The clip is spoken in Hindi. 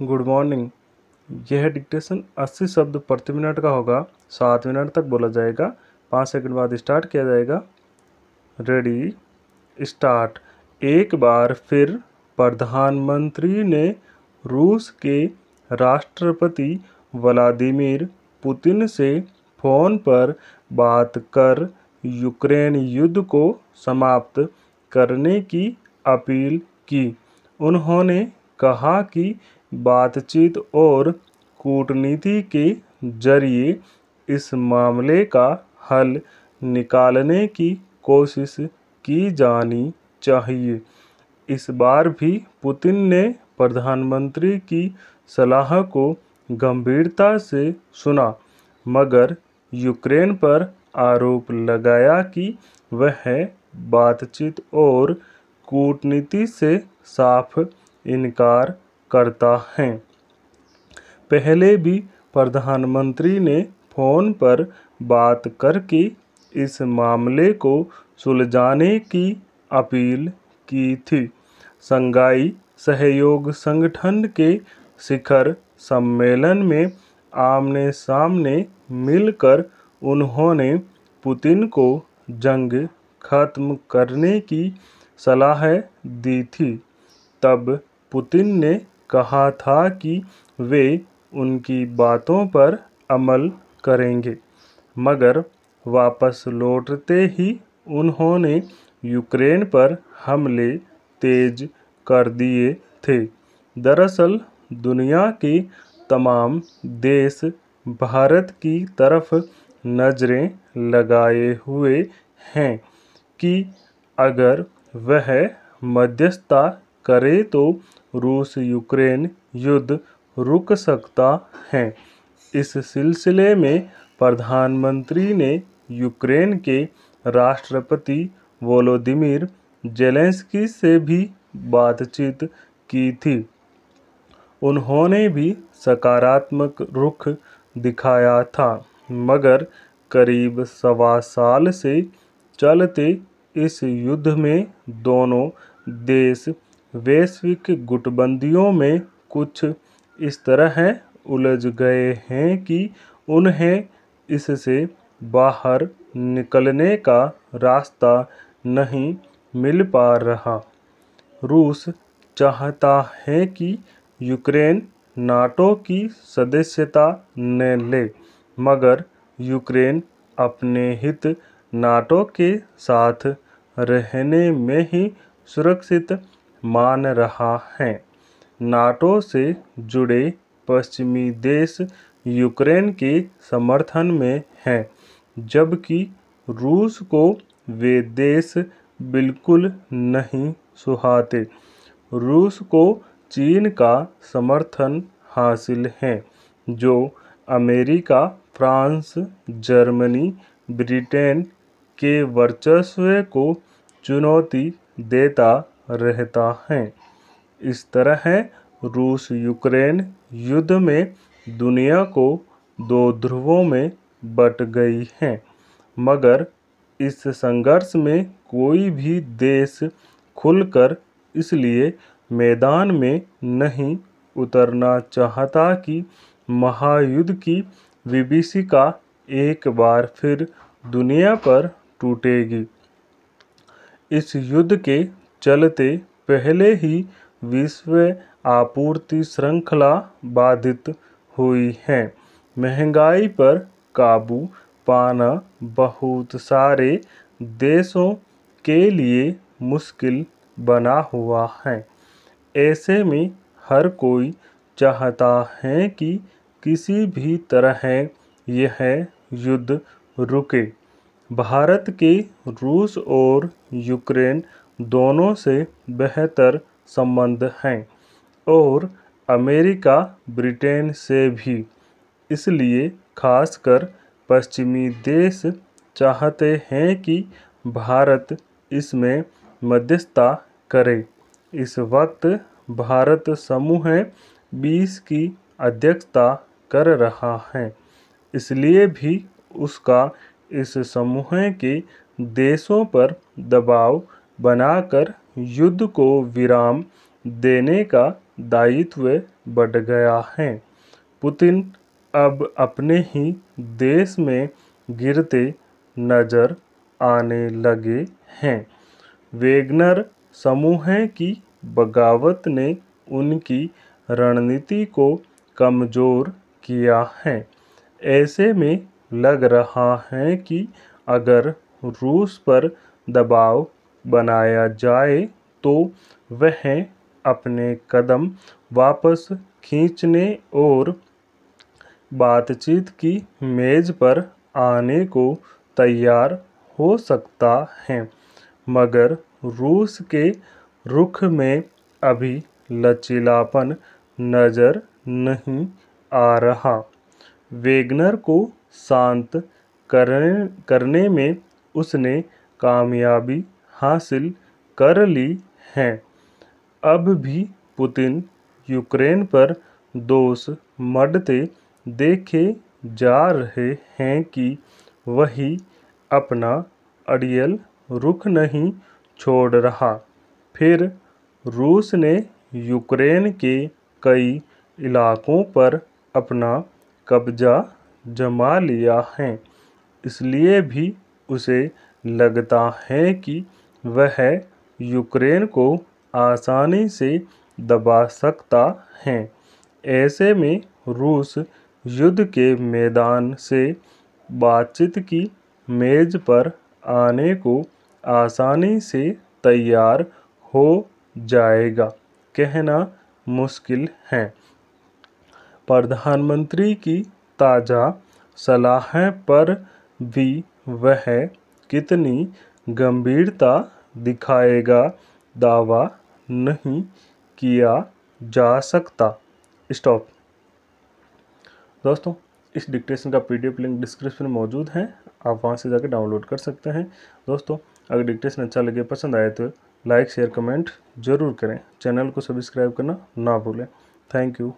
गुड मॉर्निंग यह डिक्टेशन 80 शब्द प्रति मिनट का होगा सात मिनट तक बोला जाएगा पाँच सेकंड बाद स्टार्ट किया जाएगा रेडी स्टार्ट एक बार फिर प्रधानमंत्री ने रूस के राष्ट्रपति व्लादिमिर पुतिन से फ़ोन पर बात कर यूक्रेन युद्ध को समाप्त करने की अपील की उन्होंने कहा कि बातचीत और कूटनीति के जरिए इस मामले का हल निकालने की कोशिश की जानी चाहिए इस बार भी पुतिन ने प्रधानमंत्री की सलाह को गंभीरता से सुना मगर यूक्रेन पर आरोप लगाया कि वह बातचीत और कूटनीति से साफ इनकार करता है पहले भी प्रधानमंत्री ने फ़ोन पर बात करके इस मामले को सुलझाने की अपील की थी संघाई सहयोग संगठन के शिखर सम्मेलन में आमने सामने मिलकर उन्होंने पुतिन को जंग खत्म करने की सलाह दी थी तब पुतिन ने कहा था कि वे उनकी बातों पर अमल करेंगे मगर वापस लौटते ही उन्होंने यूक्रेन पर हमले तेज कर दिए थे दरअसल दुनिया के तमाम देश भारत की तरफ नज़रें लगाए हुए हैं कि अगर वह मध्यस्थता करे तो रूस यूक्रेन युद्ध रुक सकता है इस सिलसिले में प्रधानमंत्री ने यूक्रेन के राष्ट्रपति वोलोदिमिर जेलेंस्की से भी बातचीत की थी उन्होंने भी सकारात्मक रुख दिखाया था मगर करीब सवा साल से चलते इस युद्ध में दोनों देश वैश्विक गुटबंदियों में कुछ इस तरह हैं उलझ गए हैं कि उन्हें इससे बाहर निकलने का रास्ता नहीं मिल पा रहा रूस चाहता है कि यूक्रेन नाटो की सदस्यता न ले मगर यूक्रेन अपने हित नाटो के साथ रहने में ही सुरक्षित मान रहा है नाटो से जुड़े पश्चिमी देश यूक्रेन के समर्थन में हैं जबकि रूस को वे देश बिल्कुल नहीं सुहाते रूस को चीन का समर्थन हासिल है जो अमेरिका फ्रांस जर्मनी ब्रिटेन के वर्चस्व को चुनौती देता रहता है इस तरह रूस यूक्रेन युद्ध में दुनिया को दो ध्रुवों में बट गई है मगर इस संघर्ष में कोई भी देश खुलकर इसलिए मैदान में नहीं उतरना चाहता कि महायुद्ध की विभीषिका एक बार फिर दुनिया पर टूटेगी इस युद्ध के चलते पहले ही विश्व आपूर्ति श्रृंखला बाधित हुई है महंगाई पर काबू पाना बहुत सारे देशों के लिए मुश्किल बना हुआ है ऐसे में हर कोई चाहता है कि किसी भी तरह यह युद्ध रुके भारत के रूस और यूक्रेन दोनों से बेहतर संबंध हैं और अमेरिका ब्रिटेन से भी इसलिए खासकर पश्चिमी देश चाहते हैं कि भारत इसमें मध्यस्थता करे इस वक्त भारत समूह बीस की अध्यक्षता कर रहा है इसलिए भी उसका इस समूह के देशों पर दबाव बनाकर युद्ध को विराम देने का दायित्व बढ़ गया है पुतिन अब अपने ही देश में गिरते नज़र आने लगे हैं वेगनर समूह की बगावत ने उनकी रणनीति को कमज़ोर किया है ऐसे में लग रहा है कि अगर रूस पर दबाव बनाया जाए तो वह अपने कदम वापस खींचने और बातचीत की मेज़ पर आने को तैयार हो सकता है मगर रूस के रुख में अभी लचीलापन नज़र नहीं आ रहा वेगनर को शांत करने करने में उसने कामयाबी हासिल कर ली हैं अब भी पुतिन यूक्रेन पर दोष मढ़ते देखे जा रहे हैं कि वही अपना अड़ियल रुख नहीं छोड़ रहा फिर रूस ने यूक्रेन के कई इलाकों पर अपना कब्जा जमा लिया है इसलिए भी उसे लगता है कि वह यूक्रेन को आसानी से दबा सकता है ऐसे में रूस युद्ध के मैदान से बातचीत की मेज़ पर आने को आसानी से तैयार हो जाएगा कहना मुश्किल है प्रधानमंत्री की ताज़ा सलाह पर भी वह कितनी गंभीरता दिखाएगा दावा नहीं किया जा सकता स्टॉप दोस्तों इस डिक्टेशन का पीडीएफ लिंक डिस्क्रिप्शन में मौजूद है आप वहाँ से जाकर डाउनलोड कर सकते हैं दोस्तों अगर डिक्टेशन अच्छा लगे पसंद आए तो लाइक शेयर कमेंट जरूर करें चैनल को सब्सक्राइब करना ना भूलें थैंक यू